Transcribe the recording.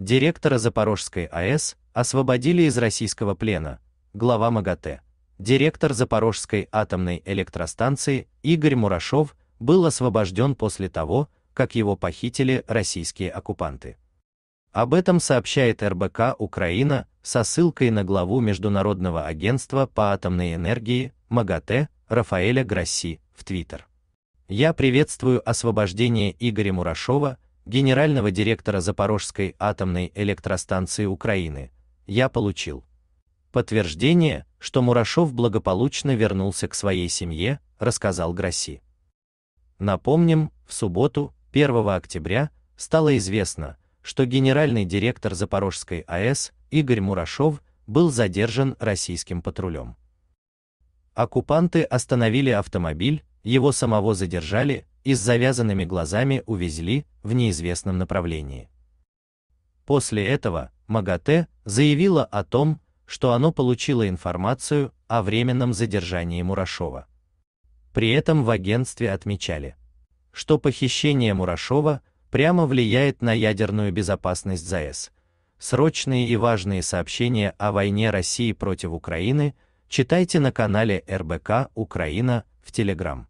Директора Запорожской АЭС освободили из российского плена, глава МАГАТЭ. Директор Запорожской атомной электростанции Игорь Мурашов был освобожден после того, как его похитили российские оккупанты. Об этом сообщает РБК Украина со ссылкой на главу Международного агентства по атомной энергии МАГАТЭ Рафаэля Грасси в Твиттер. Я приветствую освобождение Игоря Мурашова, генерального директора Запорожской атомной электростанции Украины, я получил подтверждение, что Мурашов благополучно вернулся к своей семье, рассказал Гросси. Напомним, в субботу, 1 октября, стало известно, что генеральный директор Запорожской АЭС Игорь Мурашов был задержан российским патрулем. Оккупанты остановили автомобиль, его самого задержали, и с завязанными глазами увезли в неизвестном направлении. После этого МАГАТЭ заявило о том, что оно получило информацию о временном задержании Мурашова. При этом в агентстве отмечали, что похищение Мурашова прямо влияет на ядерную безопасность ЗАЭС. Срочные и важные сообщения о войне России против Украины читайте на канале РБК Украина в Телеграм.